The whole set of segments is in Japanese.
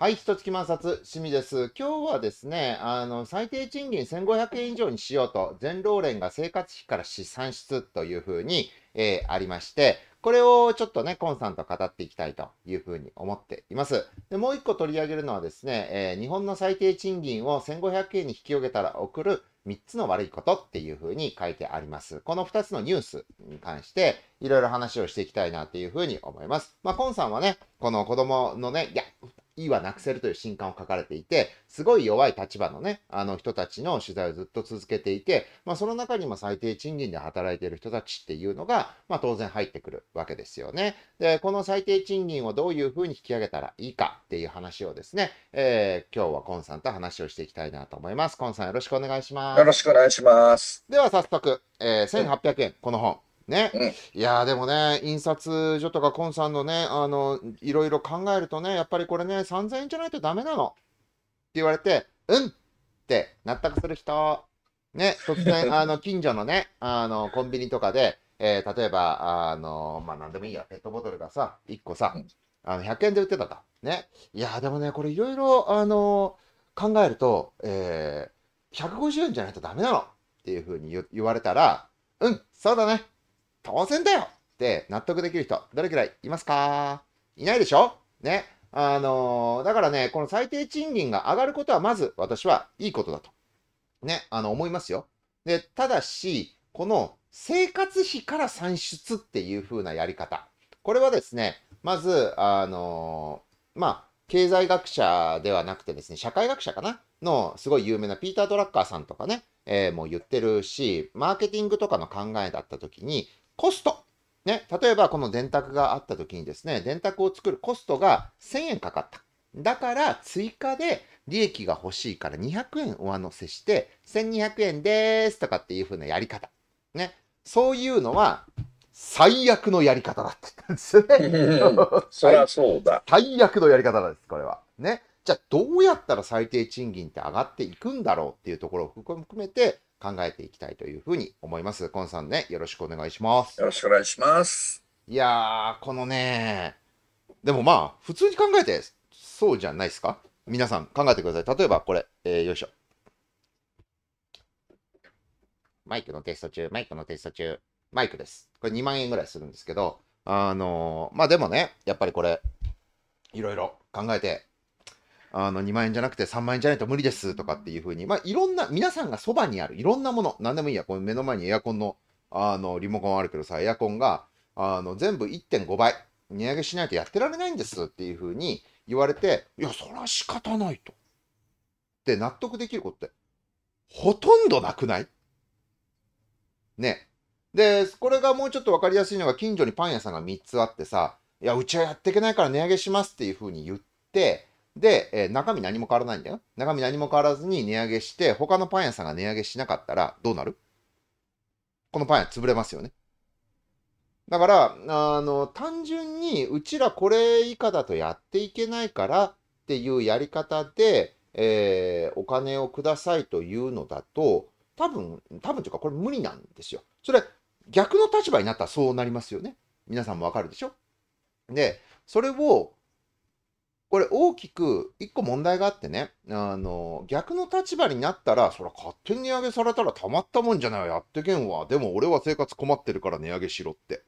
はい、ひと月満冊、しみです。今日はですね、あの、最低賃金1500円以上にしようと、全労連が生活費から資産出というふうに、えー、ありまして、これをちょっとね、コンさんと語っていきたいというふうに思っています。で、もう一個取り上げるのはですね、えー、日本の最低賃金を1500円に引き上げたら送る3つの悪いことっていうふうに書いてあります。この2つのニュースに関して、いろいろ話をしていきたいなっていうふうに思います。まあ、コンさんはね、この子供のね、いや、いはなくせるという新刊を書かれていて、すごい弱い立場のね、あの人たちの取材をずっと続けていて、まあ、その中にも最低賃金で働いている人たちっていうのが、まあ、当然入ってくるわけですよね。で、この最低賃金をどういうふうに引き上げたらいいかっていう話をですね、えー、今日はコンさんと話をしていきたいなと思います。コンさんよろしくお願いします。よろしくお願いします。では早速、えー、1800円、この本。ね、うん、いやでもね、印刷所とかコンさんのね、あの、いろいろ考えるとね、やっぱりこれね、3000円じゃないとダメなの。って言われて、うんって納得する人。ね、突然、あの、近所のね、あの、コンビニとかで、えー、例えば、あの、まあ、なんでもいいや、ペットボトルがさ、1個さ、あの、100円で売ってたと。ね。いやでもね、これいろいろ、あの考えると、えー、150円じゃないとダメなのっていうふうに言われたら、うん、そうだね。当然だよって納得できる人、どれくらいいますかいないでしょね。あのー、だからね、この最低賃金が上がることは、まず私はいいことだと。ね、あの、思いますよ。で、ただし、この生活費から算出っていう風なやり方。これはですね、まず、あのー、まあ、経済学者ではなくてですね、社会学者かなのすごい有名なピーター・ドラッカーさんとかね、えー、もう言ってるし、マーケティングとかの考えだった時に、コスト。ね、例えばこの電卓があった時にですね、電卓を作るコストが1000円かかった。だから追加で利益が欲しいから200円上乗せして1200円ですとかっていう風なやり方。ね。そういうのは最悪のやり方だったんですよね。そりゃそうだ。最悪のやり方なんです、これは。ね。じゃあどうやったら最低賃金って上がっていくんだろうっていうところを含めて、考えていきたいというふうに思います。コンさんね、よろしくお願いします。よろしくお願いします。いやー、このね、でもまあ、普通に考えて、そうじゃないですか皆さん考えてください。例えばこれ、えー、よいしょ。マイクのテスト中、マイクのテスト中、マイクです。これ2万円ぐらいするんですけど、あのー、まあでもね、やっぱりこれ、いろいろ考えて、あの2万円じゃなくて3万円じゃないと無理ですとかっていうふうに、まあ、いろんな、皆さんがそばにあるいろんなもの、何でもいいや、この目の前にエアコンのあのリモコンあるけどさ、エアコンがあの全部1.5倍、値上げしないとやってられないんですっていうふうに言われて、いや、そら仕方ないと。って納得できることって、ほとんどなくないね。で、これがもうちょっと分かりやすいのが、近所にパン屋さんが3つあってさ、いや、うちはやっていけないから値上げしますっていうふうに言って、で、えー、中身何も変わらないんだよ。中身何も変わらずに値上げして、他のパン屋さんが値上げしなかったらどうなるこのパン屋潰れますよね。だから、あの、単純にうちらこれ以下だとやっていけないからっていうやり方で、えー、お金をくださいというのだと、多分、多分というかこれ無理なんですよ。それ、逆の立場になったらそうなりますよね。皆さんもわかるでしょで、それをこれ大きく一個問題があってね、あの、逆の立場になったら、そら勝手に値上げされたらたまったもんじゃないやってけんわ。でも俺は生活困ってるから値上げしろって。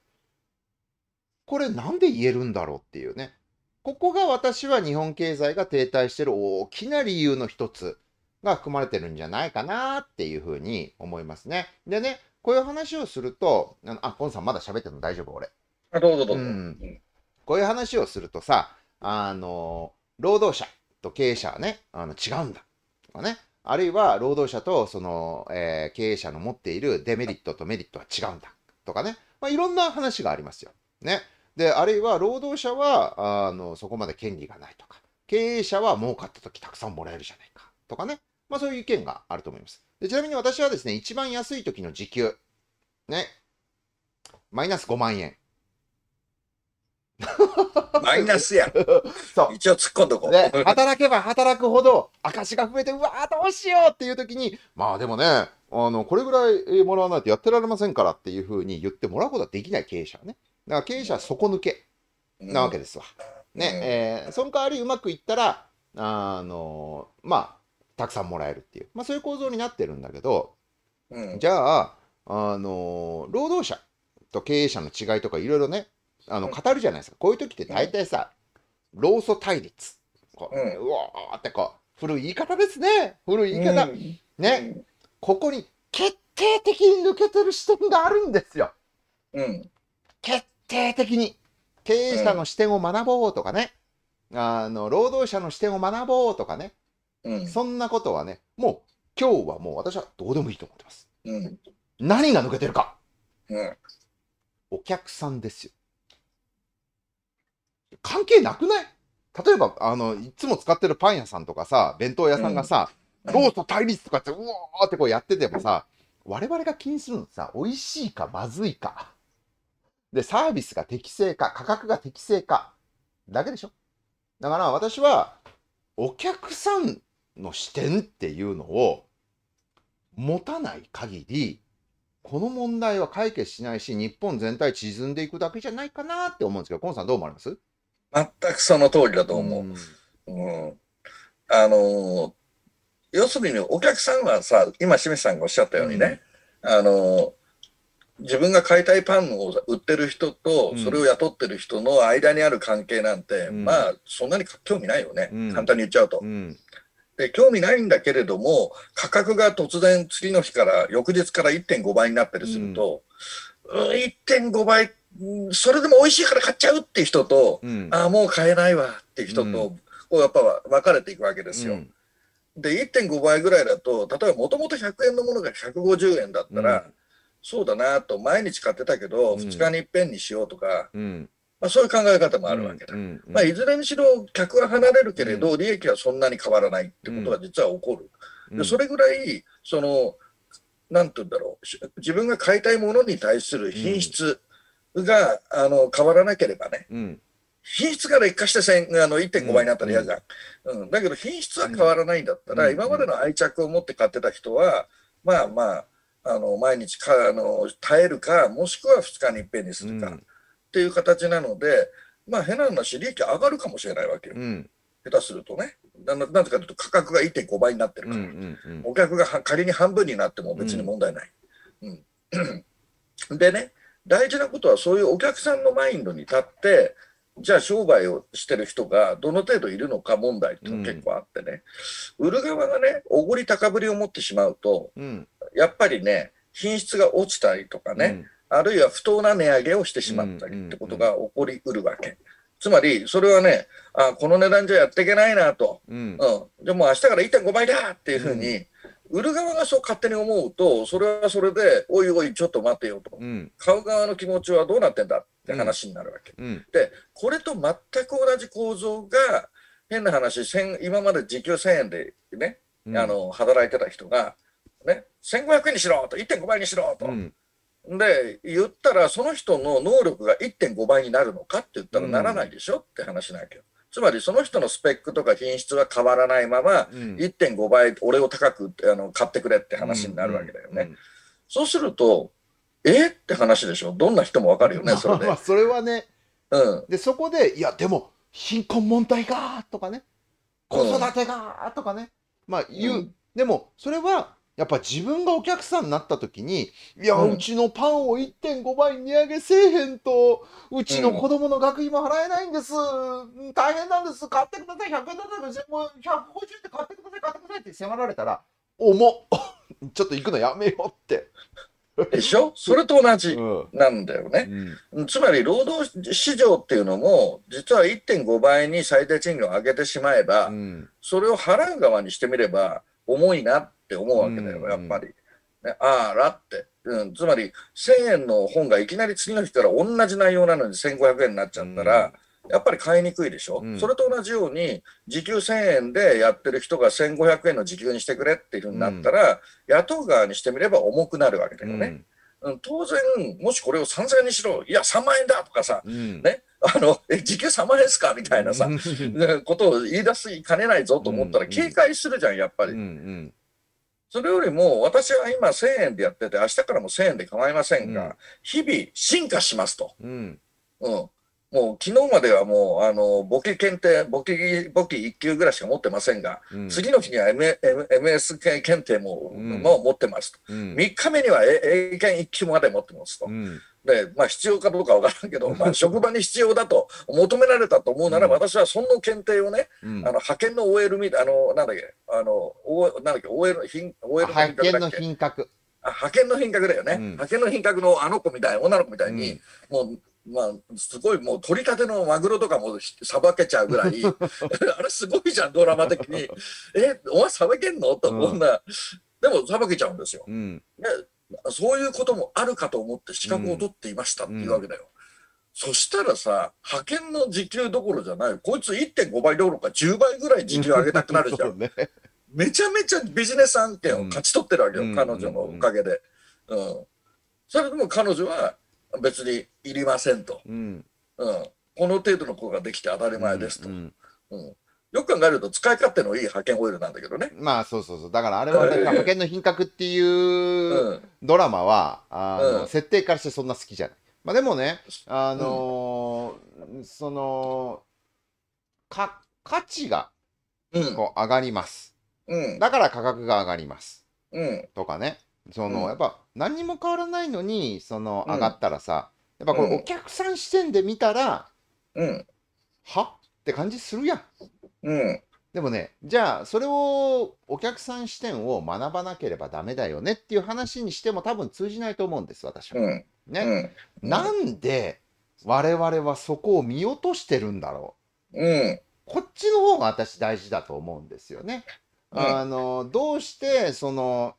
これなんで言えるんだろうっていうね。ここが私は日本経済が停滞してる大きな理由の一つが含まれてるんじゃないかなっていうふうに思いますね。でね、こういう話をすると、あ、コンさんまだ喋ってんの大丈夫俺。あ、どうぞどうぞ。うん、こういう話をするとさ、あの、労働者と経営者はね、あの違うんだとかね、あるいは労働者とその、えー、経営者の持っているデメリットとメリットは違うんだとかね、まあ、いろんな話がありますよ。ね。で、あるいは労働者はあのそこまで権利がないとか、経営者は儲かった時たくさんもらえるじゃないかとかね、まあ、そういう意見があると思います。でちなみに私はですね、一番安い時の時給、ね、マイナス5万円。マイナスや。そう。一応突っ込んどこう。ね、働けば働くほど、証が増えて、うわー、どうしようっていう時に、まあでもね、あの、これぐらいもらわないとやってられませんからっていうふうに言ってもらうことはできない経営者ね。だから経営者は底抜けなわけですわ。うん、ね、えー、その代わりうまくいったら、あのー、まあ、たくさんもらえるっていう、まあそういう構造になってるんだけど、うん、じゃあ、あのー、労働者と経営者の違いとかいろいろね、あの語るじゃないですか、こういう時って大体さ、老素対立こう,、うわーってこう古い言い方ですね古い言い方、ね、ここに決定的に抜けてる視点があるんですよ、うん、決定的に経営者の視点を学ぼうとかね、あの労働者の視点を学ぼうとかね、うん、そんなことはねもう今日はもう私はどうでもいいと思ってます、うん、何が抜けてるか、うん、お客さんですよ関係なくない例えば、あの、いつも使ってるパン屋さんとかさ、弁当屋さんがさ、ローと対立とかって、うわーってこうやっててもさ、我々が気にするのさ、美味しいかまずいか。で、サービスが適正か、価格が適正か。だけでしょだから私は、お客さんの視点っていうのを持たない限り、この問題は解決しないし、日本全体縮んでいくだけじゃないかなって思うんですけど、コンさんどう思われます全くその通りだと思う。うん、うん、あの要するにお客さんはさ今清水さんがおっしゃったようにね、うん、あの自分が買いたいパンを売ってる人とそれを雇ってる人の間にある関係なんて、うん、まあそんなに興味ないよね、簡単に言っちゃうと。で興味ないんだけれども価格が突然次の日から翌日から1.5倍になったりすると、1.5倍ってそれでも美味しいから買っちゃうっていう人と、うん、ああ、もう買えないわっていう人と、こうやっぱ分かれていくわけですよ。で、1.5倍ぐらいだと、例えばもともと100円のものが150円だったら、そうだなと、毎日買ってたけど、2日にいっぺんにしようとか、まあ、そういう考え方もあるわけだ、うんうんまあ、いずれにしろ客は離れるけれど、利益はそんなに変わらないってことは実は起こる、でそれぐらいそのなんて言うんだろう自分が買いたいものに対する品質、があの変わらなければね、うん、品質が一化してあの1.5倍になったら嫌じゃん、うん、うん、だけど品質は変わらないんだったら、今までの愛着を持って買ってた人はまあまああの毎日かあの耐えるかもしくは2日にいっぺんにするか、っていう形なのでまあ変な話利益上がるかもしれないわけよ、下手するとね。ななぜかというと価格が1.5倍になってるから、うんうんうん、お客が仮に半分になっても別に問題ない。うん でね大事なことはそういうお客さんのマインドに立ってじゃあ商売をしてる人がどの程度いるのか問題っていうの結構あってね、うん、売る側がねおごり高ぶりを持ってしまうと、うん、やっぱりね品質が落ちたりとかね、うん、あるいは不当な値上げをしてしまったりってことが起こりうるわけ。つまり、それはね、あこの値段じゃやっていけないなと、うん、うん、でも明日から1.5倍だっていうふうに、売る側がそう勝手に思うと、それはそれで、おいおい、ちょっと待てよと、うん、買う側の気持ちはどうなってんだって話になるわけ。うん、で、これと全く同じ構造が、変な話、今まで時給1000円でね、うん、あの働いてた人が、ね、1500円にしろと、1.5倍にしろと。で言ったらその人の能力が1.5倍になるのかって言ったらならないでしょ、って話なきゃ。つまりその人のスペックとか品質は変わらないまま、うん、1.5倍俺を高くあの買ってくれって話になるわけだよね。うんうん、そうするとえって話でしょどんな人もわかるよねそれで。それはね、うん、でそこでいやでも貧困問題がとかね子育てがとかね、まあ言う、でもそれはやっぱ自分がお客さんになった時に、いや、うん、うちのパンを1.5倍値上げせえへんと、うちの子供の学費も払えないんです、うん、大変なんです、買ってください、100円だったら150円で買ってください、買ってくださいって迫られたら、重っ ちょっと行くのやめようって。でしょそれと同じなんだよね、うん、つまり労働市場っていうのも実は1.5倍に最低賃金を上げてしまえば、それを払う側にしてみれば重いなっって思うわけだよ、やっぱり。ね、あらって、うん、つまり1000円の本がいきなり次の日から同じ内容なのに1500円になっちゃったら、やっぱり買いにくいでしょ、うん、それと同じように時給1000円でやってる人が1500円の時給にしてくれっていうふうになったら、うん、雇う側にしてみれば重くなるわけだよね。うん、当然、もしこれを3000円にしろ、いや、3万円だとかさ、ね、あのえ時給3万円ですかみたいなさことを言い出す、かねないぞと思ったら警戒するじゃん、やっぱり。うんうんそれよりも、私は今1000円でやってて、明日からも1000円で構いませんが、うん、日々進化しますと。うん。うん。もう昨日まではもう、あの、ボケ検定、ボケ、ボケ1級ぐらいしか持ってませんが、うん、次の日には M M MS 検定も、うん、も持ってますと。うん、3日目には英検1級まで持ってますと。うんで、まあ必要かどうかわからんけど、まあ 職場に必要だと求められたと思うなら、私はその検定をね、うん、あの派遣の OL みたい、あの、なんだっけ、あの、おなんだっけ、OL 品、OL 派遣の品格。派遣の品格だよね、うん、派遣の品格のあの子みたい、女の子みたいに、うん、もう、まあ、すごいもう取りたてのマグロとかもさばけちゃうぐらい あれすごいじゃんドラマ的にえお前さばけんのと思うんでもさばけちゃうんですよ、うん、そういうこともあるかと思って資格を取っていましたっていうわけだよ。うん、そしたらさ、派遣の時給どころじゃない。こいつ1.5倍どころか10倍ぐらい時給上げたくなるじゃん。ね、めちゃめちゃビジネス案件を勝ち取ってるわけよ。うん、彼女のおかげで。うん。それでも彼女は別にいりませんと。うん。うん、この程度の子ができて当たり前ですと。うん、うんよく考えると使い勝手のいい派遣オイルなんだけどね。まあそうそうそう。だからあれは、ね、派遣の品格っていうドラマは、あの、うん、設定からしてそんな好きじゃない。まあでもね、あのーうん、その、か、価値が、こう上がります、うん。だから価格が上がります。うん、とかね。その、やっぱ何にも変わらないのに、その上がったらさ、やっぱこれお客さん視点で見たら、うん、はって感じするやん。うん。でもね、じゃあ、それをお客さん視点を学ばなければだめだよねっていう話にしても多分通じないと思うんです、私は。うん。ね。うん、なんで我々はそこを見落としてるんだろう。うん。こっちの方が私大事だと思うんですよね。うん、あの、どうしてその、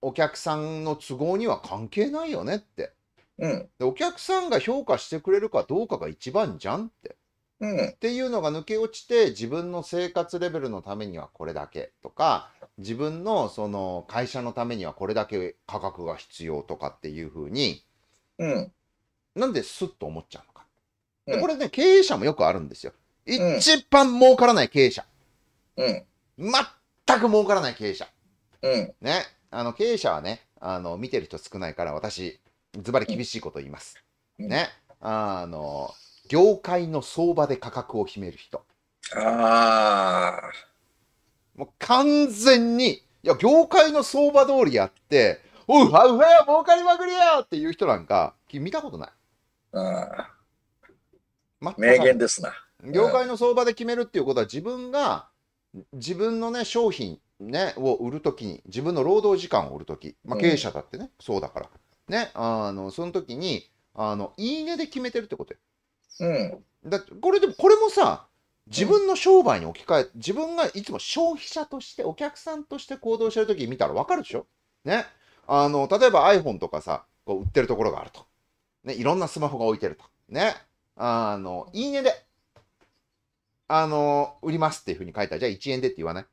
お客さんの都合には関係ないよねって。うん。でお客さんが評価してくれるかどうかが一番じゃんって。っていうのが抜け落ちて自分の生活レベルのためにはこれだけとか自分のその会社のためにはこれだけ価格が必要とかっていうふうに、うん、なんですっと思っちゃうのか、うん、これね経営者もよくあるんですよ一番儲からない経営者、うん、全く儲からない経営者、うん、ねあの経営者はねあの見てる人少ないから私ズバリ厳しいこと言います、ねあの業界の相場で価格を決める人。ああ。もう完全に、いや、業界の相場通りやって、うわうわや、儲かりまくりやっていう人なんか、見たことない。ああ。名言ですな。業界の相場で決めるっていうことは、自分が、自分のね、商品、ね、を売るときに、自分の労働時間を売るとき、まあ、経営者だってね、うん、そうだから。ね、あの、その時に、あの、いいねで決めてるってことよ。うん、だこれでもこれもさ自分の商売に置き換え、うん、自分がいつも消費者としてお客さんとして行動してる時見たら分かるでしょねあの例えば iPhone とかさこう売ってるところがあると、ね、いろんなスマホが置いてるとねあのいいねであの売りますっていうふうに書いたらじゃあ1円でって言わない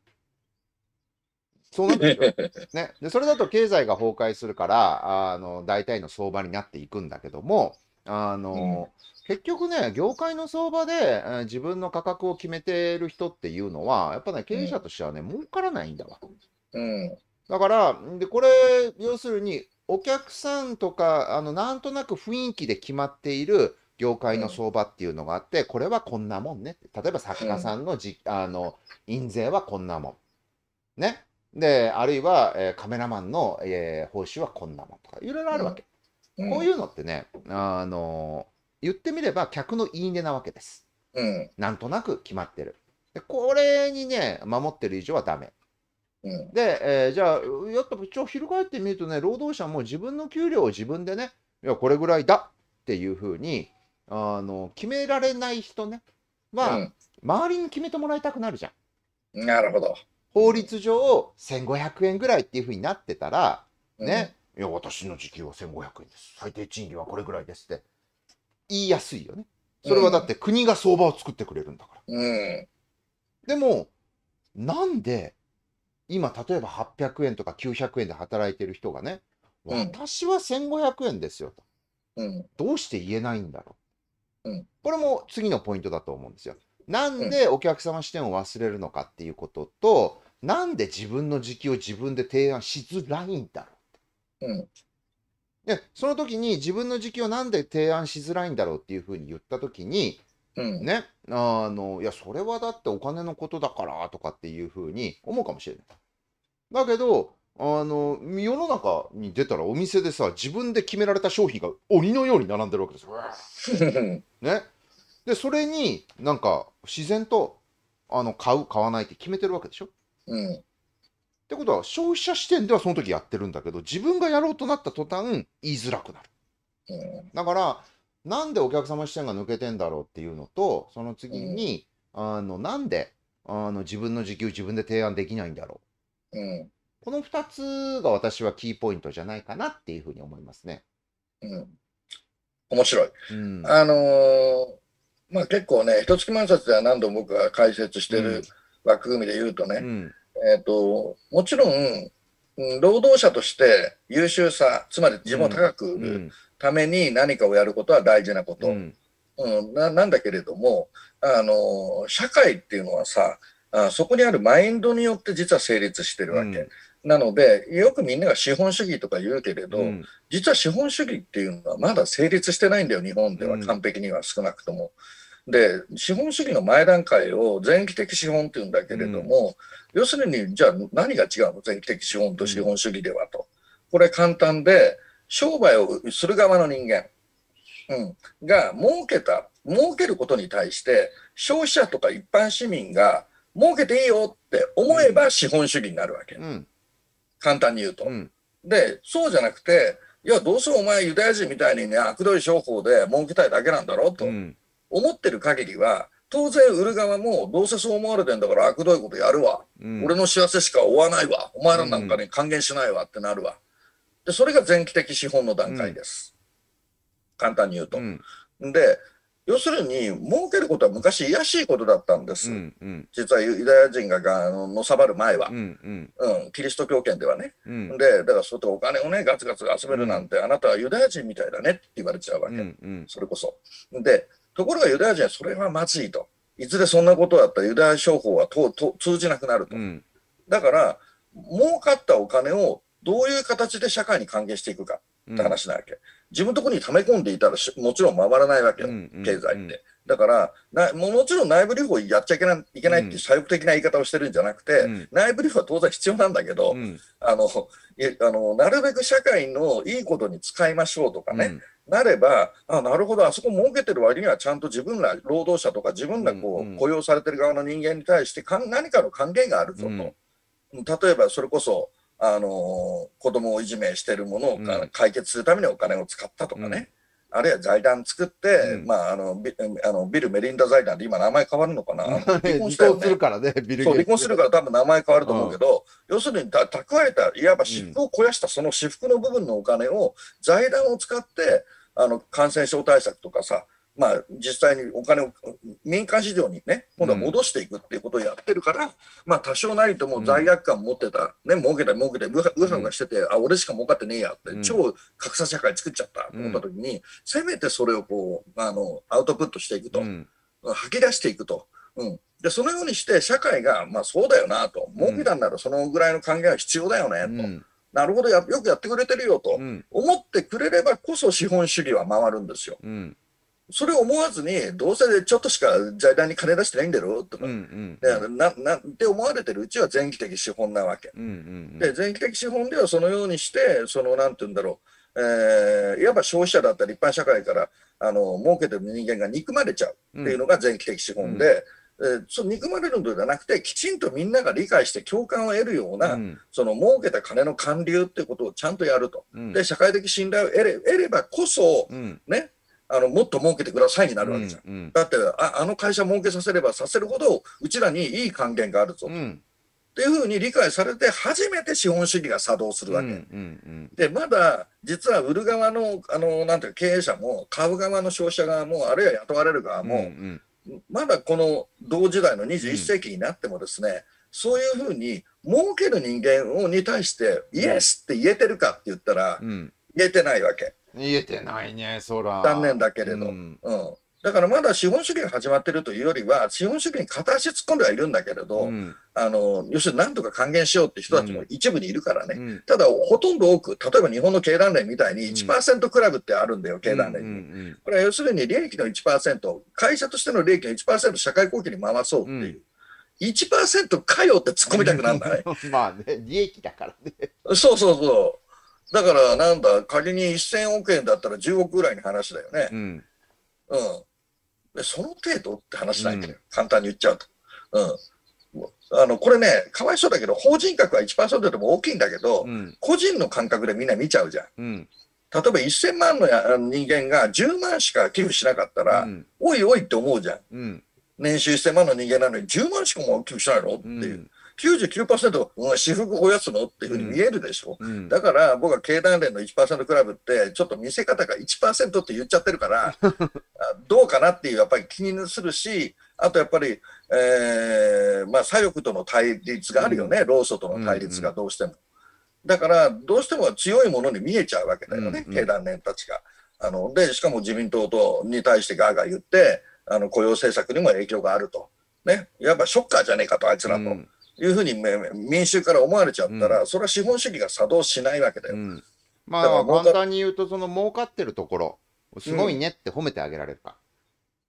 そうなんですよ。ね、でそれだと経済が崩壊するからあの大体の相場になっていくんだけどもあの、うん結局ね、業界の相場で、えー自分の価格を決めてる人っていうのは、やっぱね、経営者としてはね、儲からないんだわ。うん。だから、でこれ、要するに、お客さんとか、あのなんとなく雰囲気で決まっている業界の相場っていうのがあって、これはこんなもんね。例えば作家さんのじ、あの印税はこんなもん。ね。で、あるいは、えーカメラマンの、えー報酬はこんなもんとか、いろいろあるわけ。こういうのってね、あの言ってみれば客のいいねなわけです。うん、なんとなく決まってる。でこれにね、守ってる以上はダメ。うん、で、えー、じゃあ、やっぱ一応翻ってみるとね、労働者も自分の給料を自分でね、いや、これぐらいだっていうふうに、あの、決められない人ね、は、うん、周りに決めてもらいたくなるじゃん。なるほど。法律上、1500円ぐらいっていうふうになってたら、ね、うん、いや、私の時給は1500円です。最低賃金はこれぐらいですって。言いやすいよね。それはだって国が相場を作ってくれるんだから。でも、なんで、今、例えば800円とか900円で働いてる人がね、私は1500円ですよと、うん。どうして言えないんだろう、これも次のポイントだと思うんですよ。なんでお客様視点を忘れるのかっていうことと、なんで自分の時期を自分で提案しづらいんだろうで、その時に自分の時期をなんで提案しづらいんだろうっていうふうに言った時に、うん、ね、あの、いや、それはだってお金のことだからとかっていうふうに思うかもしれない。だけど、あの、世の中に出たらお店でさ、自分で決められた商品が鬼のように並んでるわけですよ。ね。で、それになんか自然と、あの、買う、買わないって決めてるわけでしょ。うん。ってことは消費者視点ではその時やってるんだけど自分がやろうとなった途端言いづらくなる。だからなんでお客様視点が抜けてんだろうっていうのとその次に、あのなんであの自分の時給自分で提案できないんだろう、うん、この2つが私はキーポイントじゃないかなっていうふうに思いますね。うん、面白い、うん、あのー、まあ、結構ね、一月万冊では何度も僕が解説してる枠組みで言うとね、うんえっ、ー、と、もちろん、労働者として優秀さ、つまり自分を高く売るために何かをやることは大事なこと。うんななんだけれども、あの、社会っていうのはさ、あそこにあるマインドによって実は成立してるわけ。うんなので、よくみんなが資本主義とか言うけれど、うん、実は資本主義っていうのはまだ成立してないんだよ、日本では完璧には少なくとも。うんで資本主義の前段階を前期的資本というんだけれども、うん、要するにじゃあ何が違うの前期的資本と資本主義ではと、これ簡単で商売をする側の人間、うん、が儲けた儲けることに対して消費者とか一般市民が儲けていいよって思えば資本主義になるわけ、うん、簡単に言うと。うん、でそうじゃなくていやどうせお前ユダヤ人みたいにね悪どい商法で儲けたいだけなんだろうと。うん思ってる限りは、当然売る側もどうせそう思われてんだから悪どいことやるわ、うん、俺の幸せしか追わないわお前らなんかに還元しないわってなるわでそれが前期的資本の段階です、うん、簡単に言うと、うん、で要するに儲けることは昔卑しいことだったんです、うんうん、実はユダヤ人ががのさばる前は、うんうんうん、キリスト教圏ではね、でだからそうやお金をねガツガツ集めるなんて、あなたはユダヤ人みたいだねって言われちゃうわけ、うんうん、それこそでところがユダヤ人はそれはまずいと。いずれそんなことだったらユダヤ商法はとと通じなくなると。うん、だから、儲かったお金をどういう形で社会に還元していくかって話なわけ。うん、自分のところに溜め込んでいたらもちろん回らないわけよ、経済って。だからなも、もちろん内部留保やっちゃいけないいけないっていう左翼的な言い方をしてるんじゃなくて、うん、内部留保は当然必要なんだけど、うん、あのあのなるべく社会のいいことに使いましょうとかね、なれば、あなるほど、あそこ儲けてる割には、ちゃんと自分ら労働者とか、自分らこう雇用されてる側の人間に対してか、何かの還元があるぞと、うん、例えばそれこそ、あのー、子供をいじめしてるものを、解決するためにお金を使ったとかね。うんあるいは財団作って、うん、まあ、あのビあのビル・メリンダ財団で今、名前変わるのかな、離婚したよ、ね、するからね、ビルそう離婚するから多分名前変わると思うけど、うん、要するにた蓄えた、いわば私服を肥やしたその私服の部分のお金を財団を使って、あの感染症対策とかさ、まあ、実際にお金を民間市場にね、今度は戻していくっていうことをやってるから、うん、まあ、多少なりとも罪悪感を持ってた、うん、ね、儲けた儲けて、うはうはしてて、うん、あ、俺しか儲かってねえやって、超格差社会作っちゃったと思った時に、せめてそれをこう、あの、アウトプットしていくと、吐き出していくと。うん、でそのようにして社会が、まあ、そうだよなと儲けたんならそのぐらいの考えは必要だよね、と、うん、なるほどよくやってくれてるよと、思ってくれればこそ資本主義は回るんですよ。うんそれを思わずに、どうせちょっとしか財団に金出してないんだろとか、うんうん、ななって思われてるうちは前期的資本なわけ。うんうんうん、で前期的資本ではそのようにして、そのなんて言うんだろう、えー、いわば消費者だったり一般社会からあの儲けてる人間が憎まれちゃうっていうのが前期的資本で。うんうんえー、その憎まれるのではなくてきちんとみんなが理解して共感を得るような、うん、その儲けた金の還流っていうことをちゃんとやると、うん、で社会的信頼を得ればこそ、うん、ね、あのもっと儲けてくださいになるわけじゃん。うんうん、だってあ、あの会社儲けさせればさせるほど、うちらにいい還元があるぞと。うんっていうふうに理解されて初めて資本主義が作動するわけ、うんうんうん、でまだ実は売る側のあのなんていう経営者も買う側の消費者側もあるいは雇われる側も、うんうん、まだこの同時代の21世紀になってもですね、うん、そういうふうに儲ける人間をに対して、イエスって言えてるかって言ったら、言えてないわけ。言えてないね、そら。残念だけれど。うん、うん、だからまだ資本主義が始まってるというよりは、資本主義に片足突っ込んではいるんだけれど、うん、あの要するになんとか還元しようって人たちも一部にいるからね、うん、ただほとんど多く、例えば日本の経団連みたいに1%クラブってあるんだよ、経団連に、うんうんうん。これは要するに利益の1%、会社としての利益の1%社会貢献に回そうっていう。1%かよって突っ込みたくなんだね。まあね、利益だからね。そうそうそう。だから、なんだ、仮に1000億円だったら10億ぐらいの話だよね。うん。うん。で、その程度って話ないんだよ。うん、簡単に言っちゃうと。うん。あの、これね、かわいそうだけど、法人格は1%でも大きいんだけど、うん、個人の感覚でみんな見ちゃうじゃん。うん例えば1000万の人間が10万しか寄付しなかったら、うん、おいおいって思うじゃん、うん、年収1000万の人間なのに10万しかも寄付しないのっていう、うん、99%、私服おやすのっていうふうに見えるでしょ、うん、だから僕は経団連の1%クラブってちょっと見せ方が1%って言っちゃってるから どうかなっていうやっぱり気にするしあとやっぱり、えーまあ、左翼との対立があるよね、うん、労組との対立がどうしても、うんうん、だからどうしても強いものに見えちゃうわけだよね、うんうん、経団連たちがあのでしかも自民党とに対してガーガー言ってあの雇用政策にも影響があると。ね、やっぱショッカーじゃねえかと、あいつらと、うん、いうふうに民衆から思われちゃったら、うん、それは資本主義が作動しないわけだよ。うん、まあ、簡単に言うと、その儲かってるところ、すごいねって褒めてあげられるか。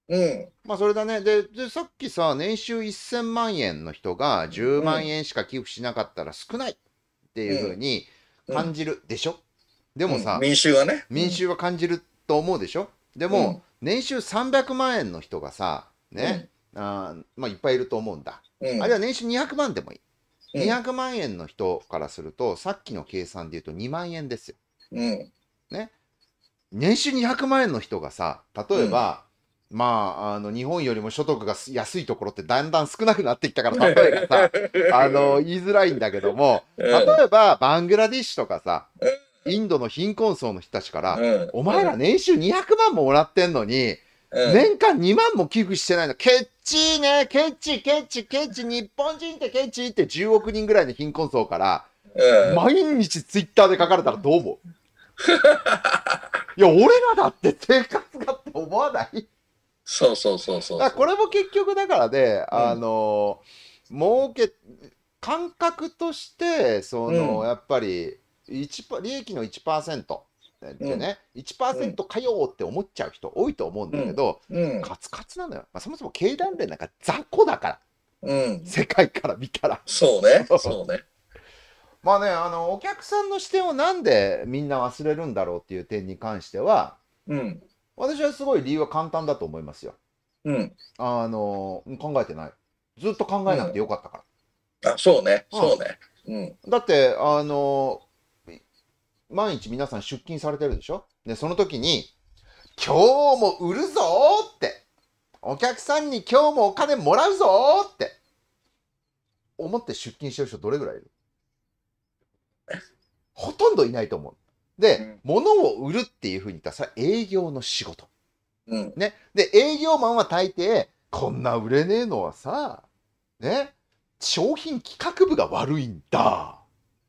うん。まあ、それだね。で、でさっきさ、年収1000万円の人が10万円しか寄付しなかったら少ないっていうふうに感じるでしょ、でもさ、民衆はね。民衆は感じると思うでしょでも、年収300万円の人がさ、ね、あまあ、いっぱいいると思うんだ。ん、あるいは年収200万でもいい、うん、200万円の人からするとさっきの計算で言うと2万円ですよ、うん、ね年収200万円の人がさ例えば、うん、まああの日本よりも所得が安いところってだんだん少なくなってきたから例えばさ あの言いづらいんだけども例えばバングラディッシュとかさ、インドの貧困層の人たちから、お前ら年収200万ももらってんのに、年間2万も寄付してないの、けチね、ケチ、ケチ、ケチ、日本人ってケチって10億人ぐらいの貧困層から、うん、毎日ツイッターで書かれたらどう思う いや、俺らだって生活がって思わないそうそうそうそう。これも結局だからね、うん、あの、儲け、感覚として、その、うん、やっぱり、利益の1%。でね、うん、1%かよって思っちゃう人多いと思うんだけど、うんカツカツなのよ、まあ、そもそも経団連なんか雑魚だから、うん、世界から見たらそうね そうねまあねあのお客さんの視点をなんでみんな忘れるんだろうっていう点に関しては、うん、私はすごい理由は簡単だと思いますよ、うん、あの考えてないずっと考えなくてよかったから、あそうねそうね、うん、だってあの毎日皆さん出勤されてるでしょで、その時に、今日も売るぞって、お客さんに今日もお金もらうぞって、思って出勤してる人どれぐらいいるほとんどいないと思う。で、うん、物を売るっていうふうに言ったら、さ。営業の仕事。うん、ね。で、営業マンは大抵、こんな売れねえのはさ、ね、商品企画部が悪いんだ、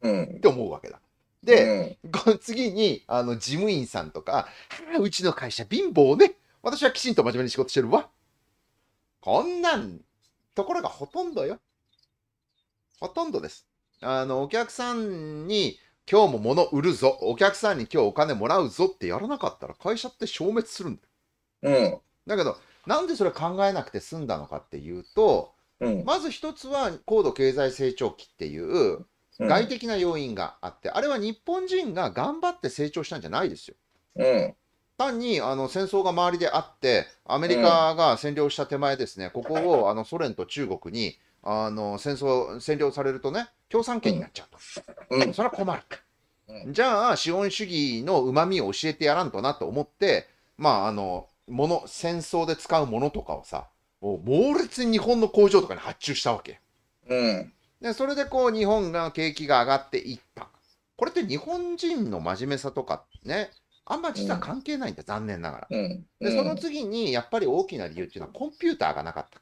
うん、って思うわけだ。で、うん、次にあの事務員さんとか、うちの会社貧乏ね。私はきちんと真面目に仕事してるわ。こんなんところがほとんどよ。ほとんどです。あの、お客さんに今日も物売るぞ、お客さんに今日お金もらうぞってやらなかったら会社って消滅するんだよ。うん。だけど、なんでそれ考えなくて済んだのかっていうと、うん、まず一つは高度経済成長期っていう外的な要因があって、あれは日本人が頑張って成長したんじゃないですよ。うん単にあの戦争が周りであって、アメリカが占領した手前ですね、ここをあのソ連と中国にあの戦争占領されるとね、共産権になっちゃうと、うん、それは困る、うん、じゃあ、資本主義のうまみを教えてやらんとなと思って、まあ、あのもの戦争で使うものとかをさ、もう猛烈に日本の工場とかに発注したわけ。うんでそれでこう日本が景気が上がっていった。これって日本人の真面目さとかね、あんま実は関係ないんだ、うん、残念ながら、うん、で。その次にやっぱり大きな理由っていうのはコンピューターがなかった。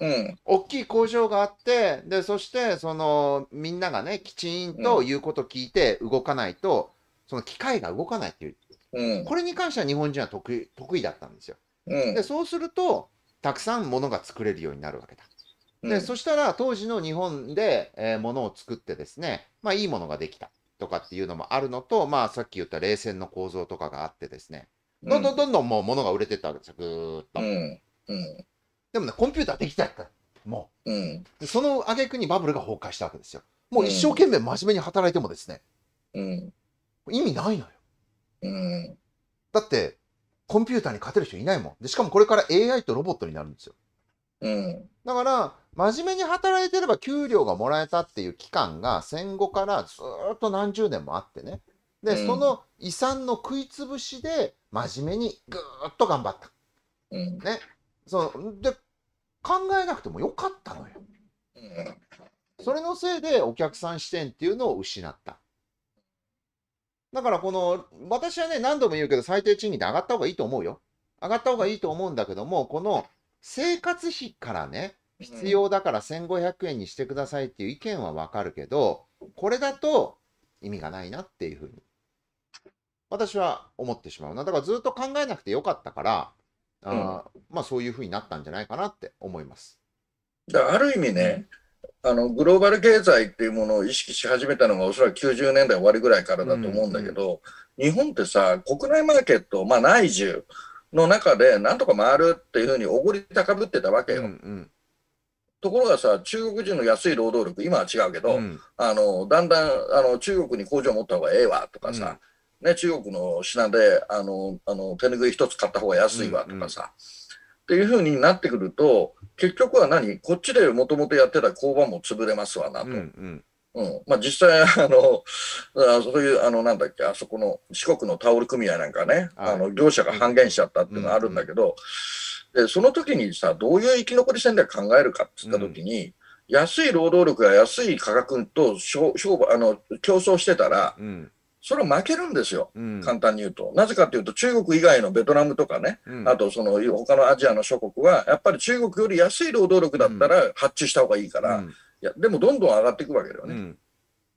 うん、大きい工場があってでそしてそのみんながねきちんと言うこと聞いて動かないと、その機械が動かないっていう、うん、これに関しては日本人は得意得意だったんですよ。うん、でそうするとたくさんものが作れるようになるわけだ。で、そしたら当時の日本で、えー、ものを作ってですね、まあいいものができたとかっていうのもあるのと、まあさっき言った冷戦の構造とかがあってですね、どんどんどんどんもう物が売れてったわけですよ、ぐーっと。うんうん、でもね、コンピューターできたったもう。うん、でその挙句にバブルが崩壊したわけですよ。もう一生懸命真面目に働いてもですね、うん、意味ないのよ。うん、だって、コンピューターに勝てる人いないもん。で、しかもこれから AI とロボットになるんですよ。うん、だから、真面目に働いてれば給料がもらえたっていう期間が戦後からずっと何十年もあってね。で、うん、その遺産の食いつぶしで真面目にぐーっと頑張った。うん、ね。そう。で、考えなくてもよかったのよ。うん、それのせいでお客さん視点っていうのを失った。だからこの、私はね、何度も言うけど最低賃金で上がった方がいいと思うよ。上がった方がいいと思うんだけども、この生活費からね、必要だから1500円にしてくださいっていう意見はわかるけど、これだと意味がないなっていうふうに、私は思ってしまうな。だからずっと考えなくてよかったから、うん、あまあそういうふうになったんじゃないかなって思います。だある意味ね、あのグローバル経済っていうものを意識し始めたのがおそらく90年代終わりぐらいからだと思うんだけど、うんうん、日本ってさ国内マーケット、まあ、内需の中でなんとか回るっていうふうにおごり高ぶってたわけよ。うんうんところがさ、中国人の安い労働力、今は違うけど、うん、あのだんだんあの中国に工場を持った方がええわとかさ、うん、ね、中国の品であのあの手ぬぐい一つ買った方が安いわとかさ、うんうん、っていうふうになってくると、結局は何、こっちでもともとやってた工場も潰れますわなと。うんうんうんまあ、実際あの、そういうあのなんだっけ、あそこの四国のタオル組合なんかね、あの業者が半減しちゃったっていうのはあるんだけど、うんうんで、その時にさ、どういう生き残り戦略考えるかって言った時に、うん、安い労働力や安い価格と商商あの競争してたら、うん、それは負けるんですよ、うん、簡単に言うと。なぜかというと、中国以外のベトナムとかね、あとその他のアジアの諸国は、やっぱり中国より安い労働力だったら発注した方がいいから、いやでもどんどん上がっていくわけだよね。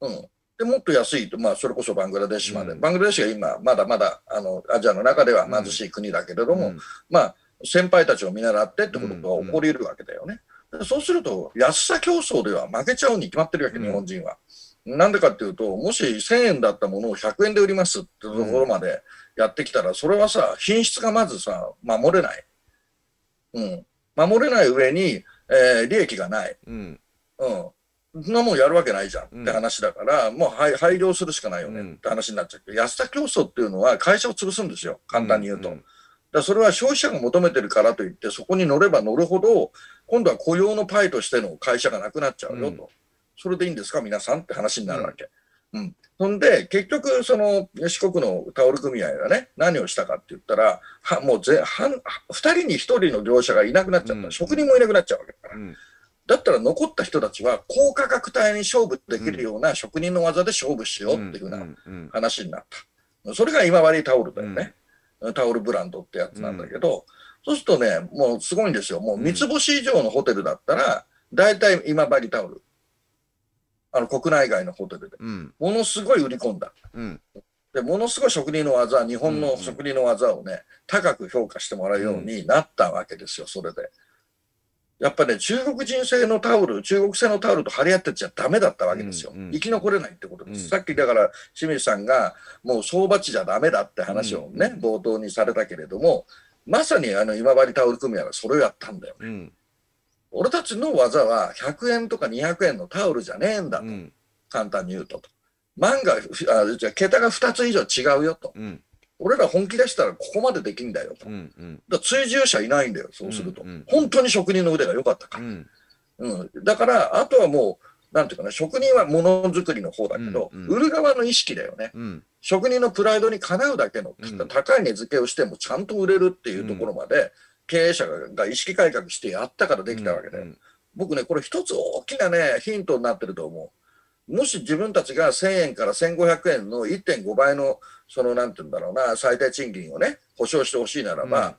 うんでもっと安いと、まあ、それこそバングラデシュまで、うん、バングラデシュが今、まだまだあのアジアの中では貧しい国だけれども、うん、まあ、先輩たちを見習ってってことが起こり得るわけだよね。うんうん、そうすると、安さ競争では負けちゃうに決まってるわけ、日本人は。なんでかっていうと、もし1000円だったものを100円で売りますってところまでやってきたら、それはさ、品質がまずさ、守れない。うん。守れない上に、えー、利益がない。うん。うん。そんなもんやるわけないじゃんって話だから、うん、もう配配慮するしかないよねって話になっちゃうけど、うん、安さ競争っていうのは会社を潰すんですよ、簡単に言うと。うんだそれは消費者が求めてるからといって、そこに乗れば乗るほど、今度は雇用のパイとしての会社がなくなっちゃうよと、うん、それでいいんですか、皆さんって話になるわけ。うん、そんで、結局、その四国のタオル組合がね、何をしたかって言ったら、はもうぜはん2人に1人の業者がいなくなっちゃった、うん、職人もいなくなっちゃうわけだから、うん、だったら残った人たちは高価格帯に勝負できるような職人の技で勝負しようっていうな話になった、それが今治タオルだよね。タオルブランドってやつなんだけど、うん、そうするとね、もうすごいんですよ。もう三つ星以上のホテルだったら、大体今治タオル。あの、国内外のホテルで。うん、ものすごい売り込んだ。うんでものすごい職人の技日本の職人の技をね、うんうん、高く評価してもらうようになったわけですよそれで。やっぱね、中国人製のタオル、中国製のタオルと張り合ってちゃだめだったわけですよ、うんうん、生き残れないってことです、うん、さっきだから清水さんが、もう相場値じゃだめだって話をね、うん冒頭にされたけれども、まさにあの今治タオル組合はそれをやったんだよね。うん、俺たちの技は100円とか200円のタオルじゃねえんだと、簡単に言うと。万があじゃあ桁が2つ以上違うよと、うん、俺ら本気出したらここまでできんだよと。うんうん、だ追従者いないんだよ、そうすると。うんうん、本当に職人の腕が良かったから、うん、うん、だから、あとはもう、なんていうかな、職人はものづくりの方だけど、うんうん、売る側の意識だよね。うん、職人のプライドにかなうだけの、高い値付けをしてもちゃんと売れるっていうところまで、経営者が意識改革してやったからできたわけで。うんうん僕ね、これ一つ大きなね、ヒントになってると思う。もし自分たちが1000円から1500円の1.5倍のその、なんて言うんだろうな、最低賃金をね、保障してほしいならば、うん、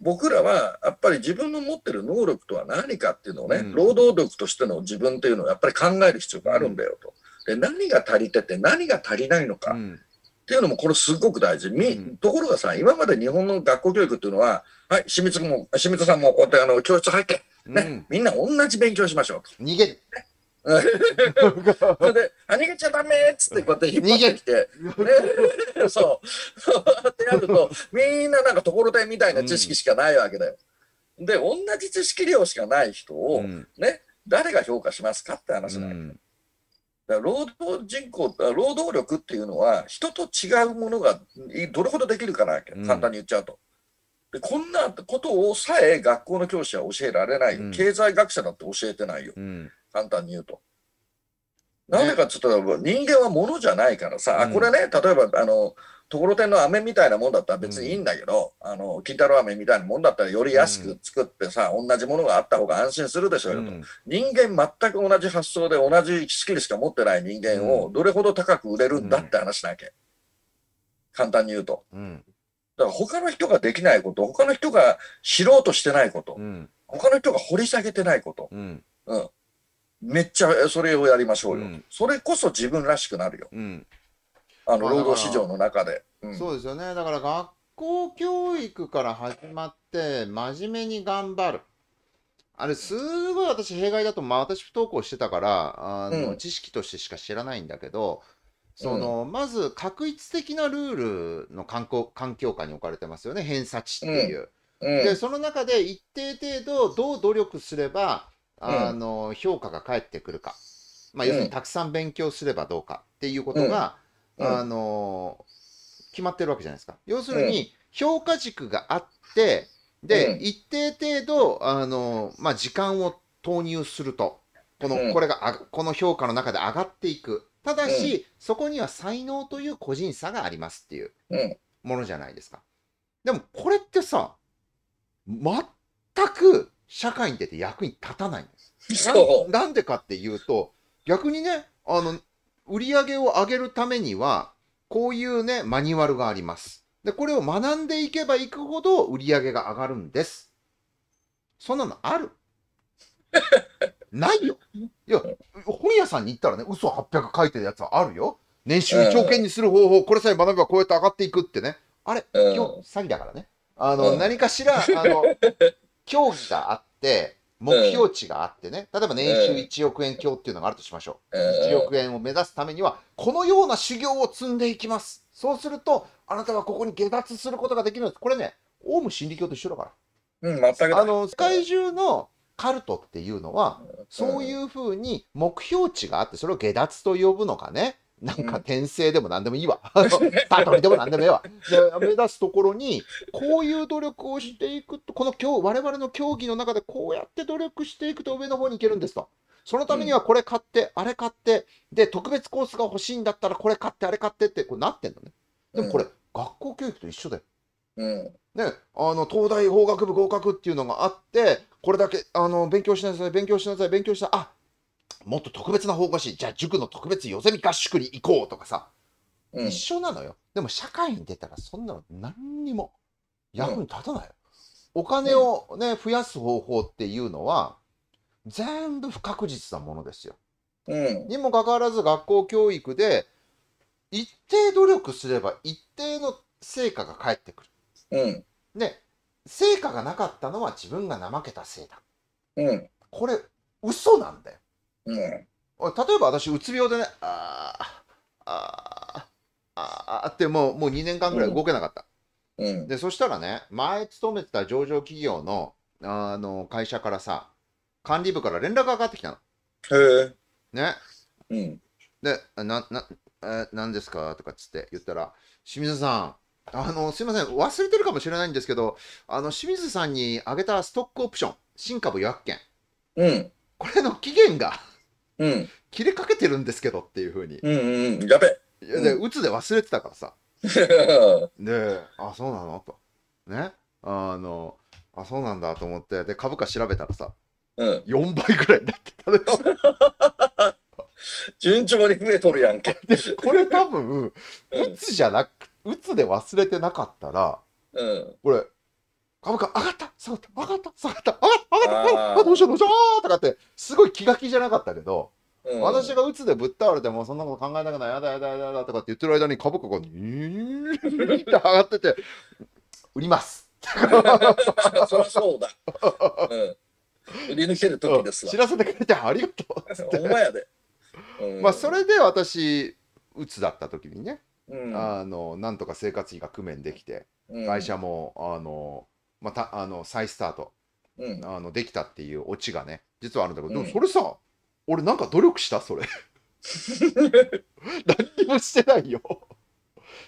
僕らはやっぱり自分の持ってる能力とは何かっていうのをね、うん、労働力としての自分っていうのをやっぱり考える必要があるんだよと。で、何が足りてて何が足りないのかっていうのもこれすごく大事。みところがさ、今まで日本の学校教育っていうのは、はい、清水君も、清水さんもこうやってあの教室入って、ね、みんな同じ勉強しましょうと。逃げる。ね それで、あ、逃げちゃダメっつってこうやって引っ張ってきて、ね、そう、ってやると、みんななんかところてんみたいな知識しかないわけだよ。うん、で、同じ知識量しかない人を、うん、ね、誰が評価しますかって話なわうん労働人口、労働力っていうのは、人と違うものがどれほどできるかな、簡単に言っちゃうと。でこんなことをさえ学校の教師は教えられないうん、経済学者だって教えてないよ、うん、簡単に言うと。なぜかちょっと人間はものじゃないからさ、うん、これね、例えば、あの、ところてんの飴みたいなもんだったら別にいいんだけど、うん、あの、金太郎飴みたいなもんだったらより安く作ってさ、うん、同じものがあった方が安心するでしょうよと。人間全く同じ発想で同じスキルしか持ってない人間をどれほど高く売れるんだって話なわけ。簡単に言うと。だから他の人ができないこと、他の人が知ろうとしてないこと、他の人が掘り下げてないこと、うん、めっちゃそれをやりましょうよ、うん、それこそ自分らしくなるよ、うん、あの労働市場の中で、うん、そうですよねだから学校教育から始まって真面目に頑張るあれすごい私弊害だと、まあ、私不登校してたからあの、知識としてしか知らないんだけどその、まず確一的なルールの環境環境下に置かれてますよね偏差値っていう、でその中で一定程度どう努力すればあの、評価が返ってくるか、まあ、要するにたくさん勉強すればどうかっていうことが、あの決まってるわけじゃないですか。要するに、評価軸があって、で、一定程度、あのまあ、時間を投入すると、この、これがあ、この評価の中で上がっていく。ただし、そこには才能という個人差がありますっていうものじゃないですか。でも、これってさ、全く社会に出て役に立たないんです。なんでかっていうと、逆にね、あの、売り上げを上げるためには、こういうね、マニュアルがあります。で、これを学んでいけばいくほど売り上げが上がるんです。そんなのある ないよ。いや、本屋さんに行ったらね、嘘800書いてるやつはあるよ。年収1億円にする方法、これさえ学べばこうやって上がっていくってね。あれ、今日詐欺だからね。あの、何かしら、あの、競技があって、目標値があってね、例えば年収1億円強っていうのがあるとしましょう。1億円を目指すためには、このような修行を積んでいきます。そうすると、あなたはここに下脱することができるんです。これね、オウム真理教と一緒だから。うん、全く。あの、世界中のカルトっていうのは、そういうふうに目標値があって、それを下脱と呼ぶのかね。なんか転生でも何でもいいわ。パトリでも何でもいいわ。目指すところに、こういう努力をしていくと、この今日、我々の競技の中でこうやって努力していくと上の方に行けるんですと。そのためにはこれ買って、あれ買って、で、特別コースが欲しいんだったらこれ買って、あれ買ってって、こうなってんのね。でもこれ、学校教育と一緒だよ。うん、ね、あの東大法学部合格っていうのがあってこれだけあの勉強しなさい勉強しなさい勉強しなさいあもっと特別な方向しじゃあ塾の特別よゼミ合宿に行こうとかさ、うん、一緒なのよでも社会に出たらそんなの何にも役に立たないよ、お金をね、増やす方法っていうのは全部不確実なものですよ、うん、にもかかわらず学校教育で一定努力すれば一定の成果が返ってくる、うん、で成果がなかったのは自分が怠けたせいだ、うん、これ嘘なんだようん、例えば私うつ病でねああああってもうもう2年間ぐらい動けなかった、うん、でそしたらね前勤めてた上場企業のあの会社からさ管理部から連絡がかかってきたのへえね、うん、でななえ何ですかとかっつって言ったら清水さんあのすいません忘れてるかもしれないんですけどあの清水さんにあげたストックオプション新株予約券、うん、これの期限がうん、切れかけてるんですけどっていうふうに、うんうん、やべで、うで忘れてたからさで あそうなのとねあのあそうなんだと思ってで株価調べたらさ、うん、4倍ぐらいになってたのよ 順調に増えとるやんけこれ多分鬱 じゃなくうつで忘れてなかったら、うん、これ株価上がった下がった上がった下がった上がった上がったあどうしようどうしようとかってすごい気が気じゃなかったけど、うん、私が鬱でぶっ倒れてもそんなこと考えたくないやだやだやだやだとかって言ってる間に株価がニーって上がってて売ります そそうだ、うん、売り抜ける時ですわ、知らせてくれてありがとうお前やで、うん、まあそれで私鬱だった時にね、うん、あのなんとか生活費が工面できて、うん、会社もあのまたあの再スタート、あのできたっていうオチがね実はあるんだけど、でもそれさ俺なんか努力したそれ 何にもしてないよ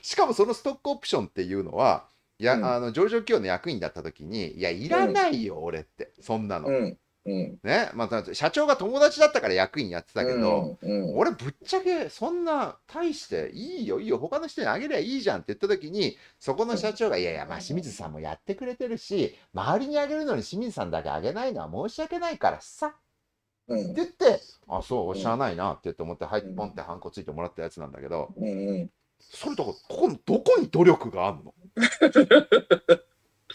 しかもそのストックオプションっていうのはや、うん、あの上場企業の役員だった時にいやいらないよ、俺ってそんなの、うんうん、ねまあ、社長が友達だったから役員やってたけど、うんうん、俺ぶっちゃけそんな大していいよいいよ他の人にあげりゃいいじゃんって言った時にそこの社長が「いやいや、まあ、清水さんもやってくれてるし周りにあげるのに清水さんだけあげないのは申し訳ないからさ」うん、って言って、あ、そう、しゃあないなって思って、はい、ポンってハンコついてもらったやつなんだけど、うん、それとこ、ここ、どこに努力があんの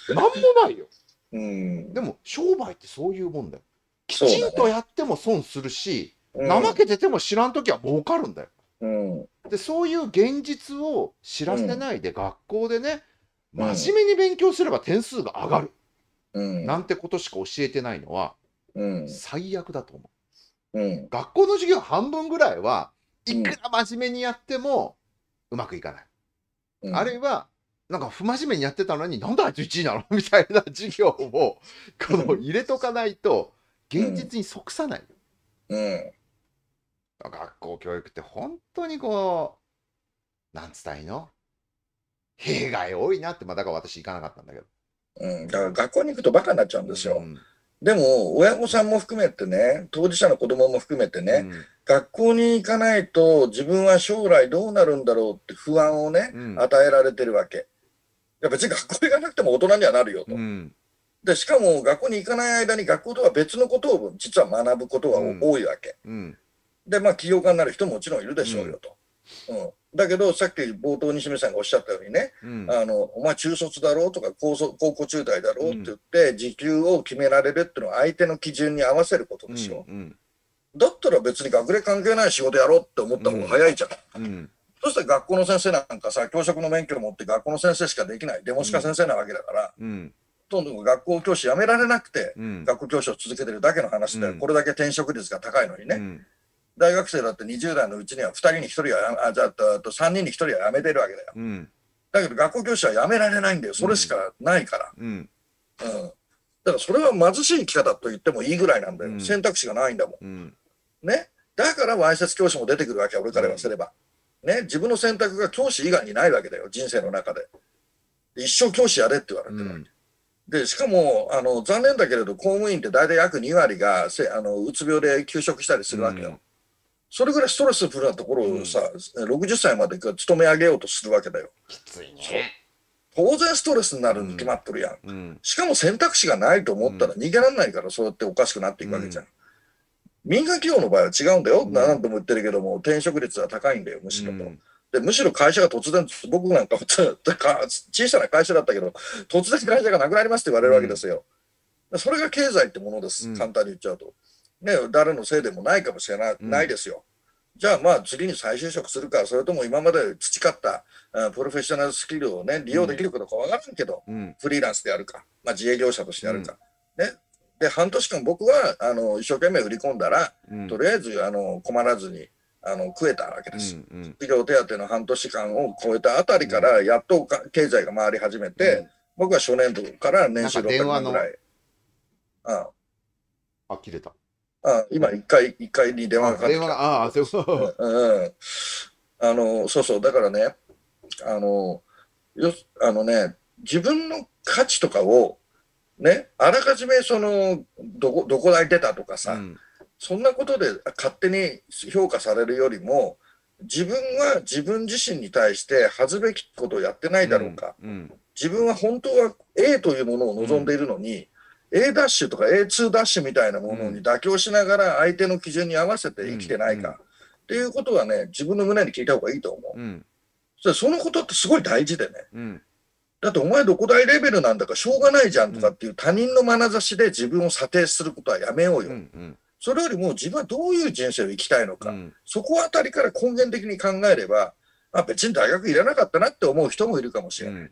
なんもないよ。うん、でも、商売ってそういうもんだよ。きちんとやっても損するし、ね、怠けてても知らん時は儲かるんだよ。うん、でそういう現実を知らせないで、学校でね、真面目に勉強すれば点数が上がる、うん、なんてことしか教えてないのは、最悪だと思う、うん、学校の授業半分ぐらいはいくら真面目にやってもうまくいかない、うん、あるいはなんか不真面目にやってたのになんであいつ1位なの みたいな授業をこの入れとかないと現実に即さない、うん、学校教育って本当にこうなんつったらいいの弊害多いなってまだから私行かなかったんだけど、うん、だから学校に行くとバカになっちゃうんですよ、うんでも、親御さんも含めてね、当事者の子供も含めてね、うん、学校に行かないと自分は将来どうなるんだろうって不安をね、うん、与えられてるわけ。いや別に学校行かなくても大人にはなるよと。うん、で、しかも学校に行かない間に学校とは別のことを実は学ぶことが多いわけ。で、まあ、起業家になる人ももちろんいるでしょうよと。うんだけど、さっき冒頭、西目さんがおっしゃったようにね、うん、あのお前、中卒だろうとか高高校中退だろうって言って、うん、時給を決められるっていうのは、相手の基準に合わせることですよ。うんうん、だったら別に学歴関係ない仕事やろうって思った方が早いじゃん。うん、そしたら学校の先生なんかさ、教職の免許を持って学校の先生しかできない、デモシカ先生なわけだから、どんどん学校教師辞められなくて、学校教師を続けてるだけの話で、これだけ転職率が高いのにね。大学生だって20代のうちには2人に1人はあじゃあと3人に1人は辞めてるわけだよ、うん、だけど学校教師は辞められないんだよそれしかないから、うん、うん、だからそれは貧しい生き方と言ってもいいぐらいなんだよ、うん、選択肢がないんだもん、ねだからわいせつ教師も出てくるわけ俺からすれば、ね自分の選択が教師以外にないわけだよ人生の中で一生教師やれって言われてるわけ、でしかもあの残念だけれど公務員って大体約2割がせあのうつ病で休職したりするわけよ、それぐらいストレスフルなところをさ、うん、60歳まで勤め上げようとするわけだよ。きついね。当然ストレスになるに決まってるやん。うん、しかも選択肢がないと思ったら逃げられないから、そうやっておかしくなっていくわけじゃん。うん、民間企業の場合は違うんだよ、うん、何度も言ってるけども、転職率は高いんだよ、むしろと。でむしろ会社が突然、僕なんか小さな会社だったけど、突然会社がなくなりますって言われるわけですよ。それが経済ってものです、簡単に言っちゃうと。ね、誰のせいでもないかもしれないうん、ないですよ。じゃあまあ次に再就職するか、それとも今まで培ったプロフェッショナルスキルをね、利用できるかどうかわからんけど、うん、フリーランスであるか、まあ、自営業者としてやるか。うん、ね。で、半年間僕は、あの、一生懸命売り込んだら、とりあえず、あの、困らずに、あの、食えたわけです。うんうん、医療手当の半年間を超えたあたりから、やっと経済が回り始めて、僕は初年度から年収6 0万ぐらい。ああ。あ、切れた。あ今1回、1回に電話がかかってきた。あそうううん。あの、そうそう、だからね、あの、よあのね、自分の価値とかを、ね、あらかじめそのどこどこで出たとかさ、うん、そんなことで勝手に評価されるよりも自分は自分自身に対して恥ずべきことをやってないだろうか、うんうん、自分は本当は A というものを望んでいるのに、A ダッシュとか A2 ダッシュみたいなものに妥協しながら相手の基準に合わせて生きてないか、っていうことはね自分の胸に聞いた方がいいと思う、うん、そそのことってすごい大事でね、うん、だってお前どこ大レベルなんだかしょうがないじゃんとかっていう他人の眼差しで自分を査定することはやめようよ、うんうん、それよりも自分はどういう人生を生きたいのか、そこあたりから根源的に考えればあ別に大学いらなかったなって思う人もいるかもしれない、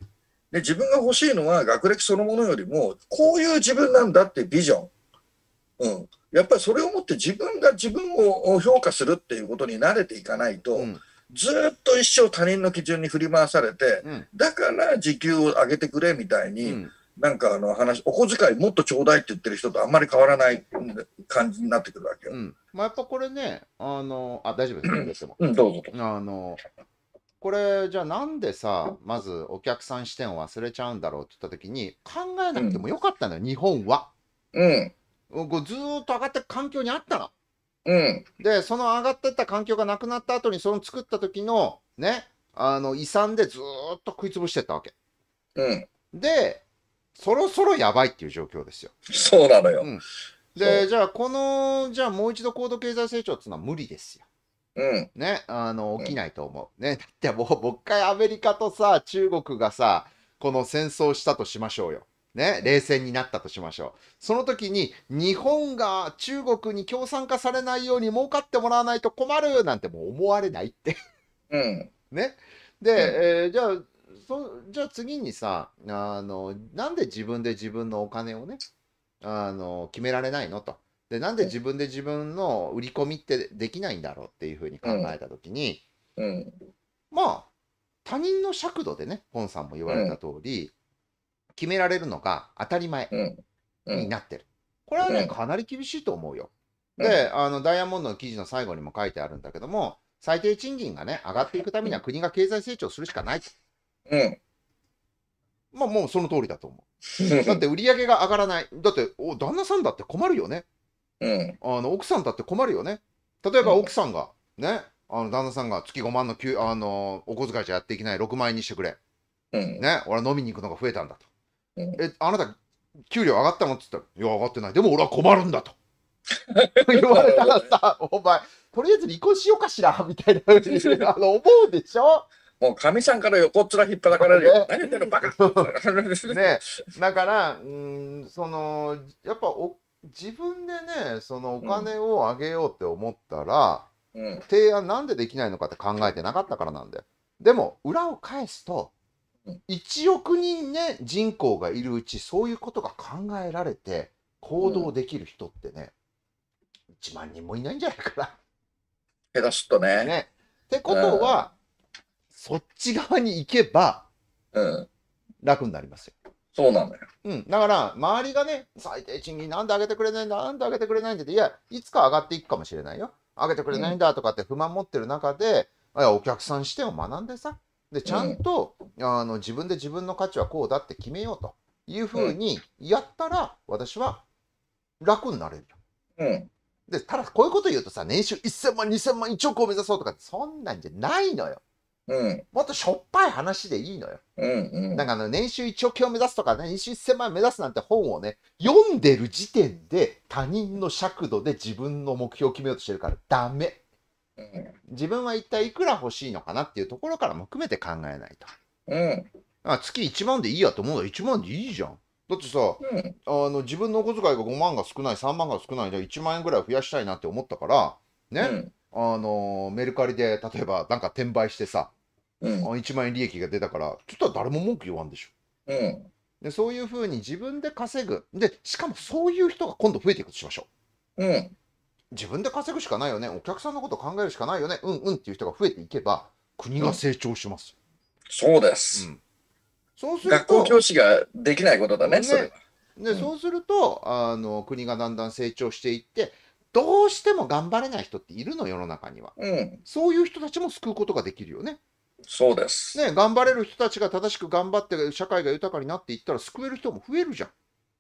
で自分が欲しいのは学歴そのものよりもこういう自分なんだってビジョン、うん、やっぱりそれをもって自分が自分を評価するっていうことに慣れていかないと、うん、ずっと一生他人の基準に振り回されて、うん、だから時給を上げてくれみたいに、うん、なんかあの話お小遣いもっとちょうだいって言ってる人とあんまり変わらない感じになってくるわけよ。まあ、やっぱこれねあのあ大丈夫です、ん、どうぞあのこれじゃあなんでさまずお客さん視点を忘れちゃうんだろうって言った時に考えなくてもよかったのよ、日本は。うんこうずーっと上がって環境にあったの。うん、でその上がってった環境がなくなった後にその作った時のねあの遺産でずーっと食いつぶしてったわけ。うん、でそろそろやばいっていう状況ですよ。そうなのよ。うん、でじゃあこのじゃあもう一度高度経済成長っていうのは無理ですよ。うん、ね、あの、起きないと思う。ね、だってもう、もう一回アメリカとさ、中国がさ、この戦争したとしましょうよ。ね、冷戦になったとしましょう。その時に、日本が中国に共産化されないように儲かってもらわないと困るなんてもう思われないってうん。ね。で、うん、えー、じゃあ、そじゃあ次にさあの、なんで自分で自分のお金をね、あの決められないのと。でなんで自分で自分の売り込みってできないんだろうっていうふうに考えた時に、うん、まあ他人の尺度でね本さんも言われた通り、決められるのが当たり前になってる、これはねかなり厳しいと思うよ。であのダイヤモンドの記事の最後にも書いてあるんだけども最低賃金がね上がっていくためには国が経済成長するしかない。うんまあもうその通りだと思う。だって売り上げが上がらない。だって、お旦那さんだって困るよね。うん、あの奥さんだって困るよね例えば奥さんが、うん、ねあの旦那さんが月5万のあのお小遣いじゃやっていけない6万円にしてくれ、うん、ね俺飲みに行くのが増えたんだと、うん、えあなた給料上がったのっつったら「いや上がってないでも俺は困るんだ」と 言われたらさ「お前とりあえず離婚しようかしら」みたいなにあの思うでしょもうかみさんから横っ面引っ張られるよ。何言ってんのバカ ねだからうんそのやっぱお自分でねそのお金をあげようって思ったら、うん、提案なんでできないのかって考えてなかったからなんだよ。でも裏を返すと1億人ね人口がいるうちそういうことが考えられて行動できる人ってね、うん、1万人もいないんじゃないかな。下手シとね。ねってことは、うん、そっち側に行けば、うん、楽になりますよ。そうなのよ。うん。だから、周りがね、最低賃金なんで上げてくれないんだ、なんで上げてくれないんだって、いや、いつか上がっていくかもしれないよ。上げてくれないんだとかって不満持ってる中で、うん、お客さん視点を学んでさ、で、ちゃんと、うん、あの自分で自分の価値はこうだって決めようというふうにやったら、私は楽になれるよ。うん。で、ただこういうこと言うとさ、年収1000万、2000万、1億を目指そうとか、そんなんじゃないのよ。うん、もっとしょっぱい話でいいのよ。うんうん、なんかあの年収1億円を目指すとか、ね、年収1000万円目指すなんて本をね読んでる時点で他人の尺度で自分の目標を決めようとしてるからダメ、うん、自分は一体いくら欲しいのかなっていうところからも含めて考えないと、うん、あ月1万でいいやと思うの1万でいいじゃんだってさ、うん、あの自分のお小遣いが5万が少ない3万が少ないじゃ1万円ぐらい増やしたいなって思ったからね、うん、あのメルカリで例えばなんか転売してさうん、あ1万円利益が出たからちょっと誰も文句言わんでしょ。うんでそういうふうに自分で稼ぐでしかもそういう人が今度増えていくとしましょう、うん、自分で稼ぐしかないよねお客さんのこと考えるしかないよねうんうんっていう人が増えていけば国が成長します、うん、そうです、うん、そうすると学校教師ができないことだね、ね、そで、うん、そうするとあの国がだんだん成長していってどうしても頑張れない人っているの世の中には、うん、そういう人たちも救うことができるよねそうです。ね、頑張れる人たちが正しく頑張って、社会が豊かになっていったら、救える人も増えるじゃん。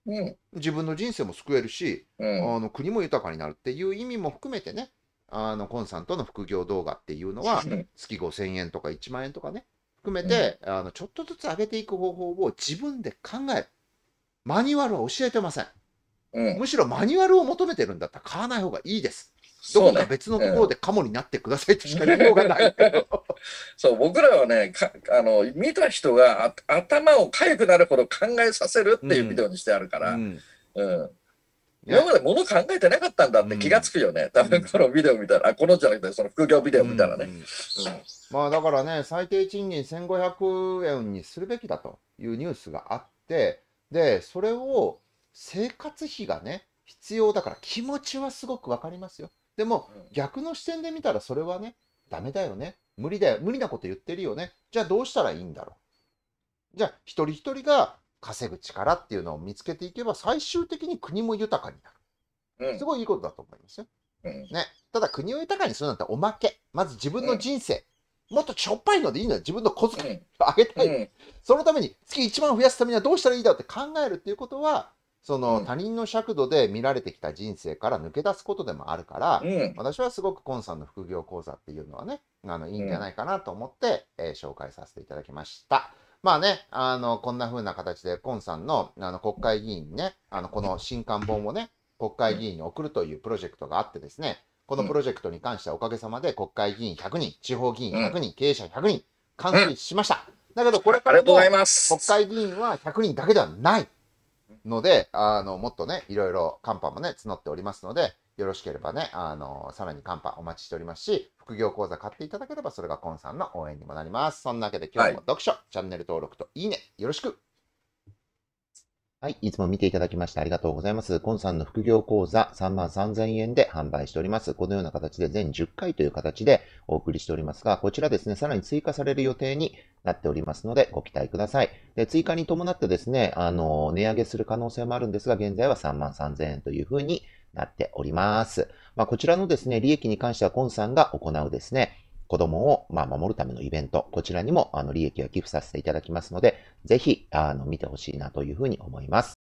うん、自分の人生も救えるし、うん、あの国も豊かになるっていう意味も含めてね、あのコンさんとの副業動画っていうのは、月5000円とか1万円とかね、含めて、うん、あのちょっとずつ上げていく方法を自分で考える。マニュアルは教えてません。うん、むしろマニュアルを求めてるんだったら買わない方がいいです。どこか別のところでカモになってくださいとしか言いようがないけど。そう、僕らはね、あの見た人が頭を痒くなるほど考えさせるっていうビデオにしてあるから、うん。うん今まで物考えてなかったんだって気がつくよね、うん、多分このビデオ見たら、このじゃなくて、その副業ビデオ見たらね。まあだからね、最低賃金1500円にするべきだというニュースがあって、で、それを生活費がね、必要だから気持ちはすごくわかりますよ。でも、逆の視点で見たらそれはね、ダメだよね。無理だよ。無理なこと言ってるよね。じゃあどうしたらいいんだろう。じゃあ一人一人が稼ぐ力っていうのを見つけていけば最終的に国も豊かになる。すごいいいことだと思いますよ。うん、ね、ただ国を豊かにするなんておまけ。まず自分の人生。うん、もっとしょっぱいのでいいのよ。自分の小遣いをあげたい。うん、そのために月1万増やすためにはどうしたらいいだろうって考えるっていうことは、その、他人の尺度で見られてきた人生から抜け出すことでもあるから、うん、私はすごくコンさんの副業講座っていうのはねあのいいんじゃないかなと思って、うん、えー、紹介させていただきました。まあね、あのこんな風な形でコンさんのあの国会議員ねあのこの新刊本をね国会議員に送るというプロジェクトがあってですねこのプロジェクトに関してはおかげさまで国会議員100人地方議員100人、経営者100人完遂しました。だけどこれからも国会議員は100人だけではない。ので、あの、もっとね、いろいろカンパもね、募っておりますので、よろしければね、あの、さらにカンパお待ちしておりますし、副業講座買っていただければ、それがコンさんの応援にもなります。そんなわけで今日も読書、はい、チャンネル登録といいね、よろしくはい。いつも見ていただきましてありがとうございます。コンさんの副業講座3万3000円で販売しております。このような形で全10回という形でお送りしておりますが、こちらですね、さらに追加される予定になっておりますので、ご期待ください。で、追加に伴ってですね、あの、値上げする可能性もあるんですが、現在は3万3000円というふうになっております。まあ、こちらのですね、利益に関してはコンさんが行うですね、子供を、まあ、守るためのイベント、こちらにも、あの、利益を寄付させていただきますので、ぜひ、あの、見てほしいなというふうに思います。